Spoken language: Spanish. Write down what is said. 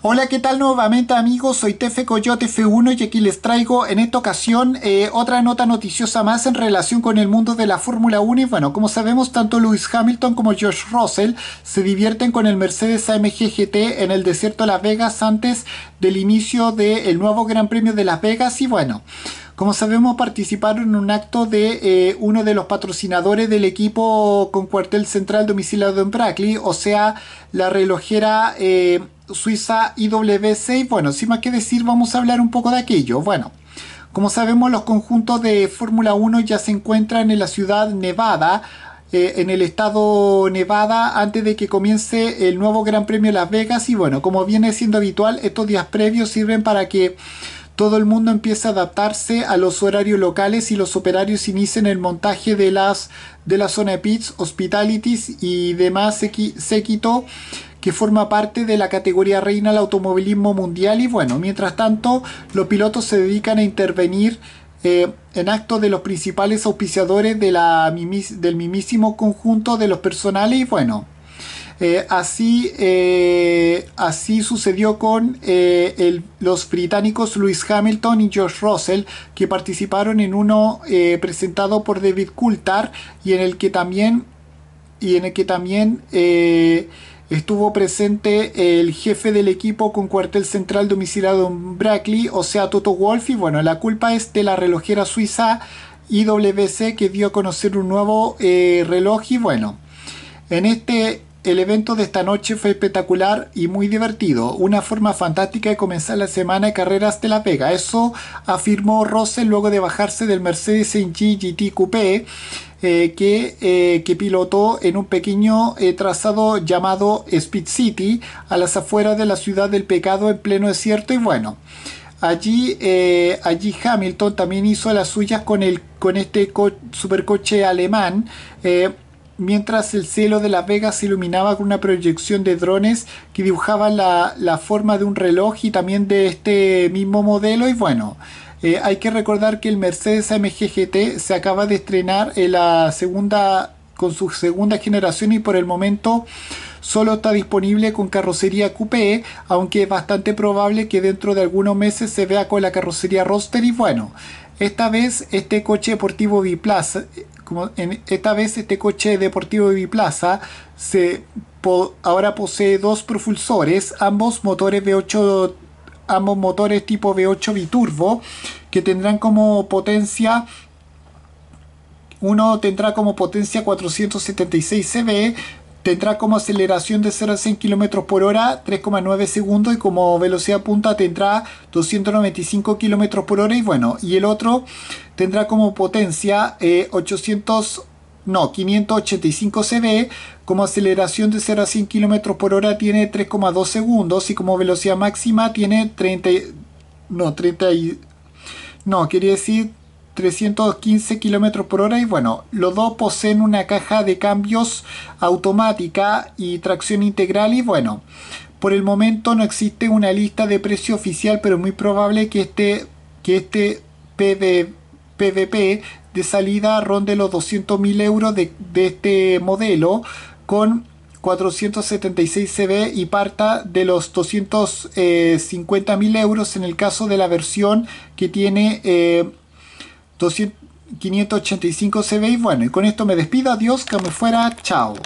Hola, ¿qué tal nuevamente amigos? Soy Tefe Coyote F1 y aquí les traigo en esta ocasión eh, otra nota noticiosa más en relación con el mundo de la Fórmula 1 y bueno, como sabemos tanto Lewis Hamilton como George Russell se divierten con el Mercedes AMG GT en el desierto de Las Vegas antes del inicio del nuevo Gran Premio de Las Vegas y bueno... Como sabemos, participaron en un acto de eh, uno de los patrocinadores del equipo con cuartel central domiciliado en Brackley, o sea, la relojera eh, suiza IWC. Bueno, sin más que decir, vamos a hablar un poco de aquello. Bueno. Como sabemos, los conjuntos de Fórmula 1 ya se encuentran en la ciudad Nevada, eh, en el estado Nevada antes de que comience el nuevo Gran Premio Las Vegas y bueno, como viene siendo habitual, estos días previos sirven para que todo el mundo empieza a adaptarse a los horarios locales y los operarios inician el montaje de, las, de la zona de pits, hospitalities y demás séquito que forma parte de la categoría reina del automovilismo mundial y bueno, mientras tanto los pilotos se dedican a intervenir eh, en actos de los principales auspiciadores del mismísimo conjunto de los personales y bueno, eh, así, eh, así sucedió con eh, los británicos Lewis Hamilton y George Russell, que participaron en uno presentado por David Coulthard y en el que también, que también Estuvo presente el jefe del equipo con cuartel central domiciliado en Brackley, o sea, Toto Wolf Y bueno, la culpa es de la relojera suiza IWC que dio a conocer un nuevo reloj. Y bueno, en este el evento de esta noche fue espectacular y muy divertido, una forma fantástica de comenzar la semana de carreras de La pega Eso afirmó Rosen luego de bajarse del Mercedes en GT Coupé eh, eh, que, pilotó en un pequeño eh, trazado llamado Speed City a las afueras de la ciudad del pecado en pleno desierto y bueno. Allí, allí, Hamilton también hizo las suyas con, el, con este supercoche alemán mientras el cielo de Las Vegas se iluminaba con una proyección de drones que dibujaban la, forma de un reloj y también de este mismo modelo. Y bueno, eh, hay que recordar que el Mercedes AMG GT se acaba de estrenar en la segunda, con su segunda generación y por el momento solo está disponible con carrocería coupé, aunque es bastante probable que dentro de algunos meses se vea con la carrocería roster y bueno. Esta vez este coche deportivo biplaza esta vez este coche deportivo de biplaza se ahora posee dos propulsores, ambos motores V8 ambos motores tipo V8 biturbo que tendrán como potencia uno tendrá como potencia 476 CV tendrá como aceleración de 0 a 100 km por hora 3,9 segundos y como velocidad punta tendrá 295 km por hora y bueno, y el otro tendrá como potencia 800 eh, no, 585 cb. como aceleración de 0 a 100 km por hora tiene 3,2 segundos y como velocidad máxima tiene 30, no, 30, no, quería decir 315 kilómetros por hora y bueno, los dos poseen una caja de cambios automática y tracción integral y bueno, por el momento no existe una lista de precio oficial, pero es muy probable que este, que este PVP de salida ronde los 200.000 euros de, este modelo con 476 CB y parta de los 250.000 eh, euros en el caso de la versión que tiene eh, 2585 se CBI. Bueno, y con esto me despido. Adiós, que me fuera. Chao.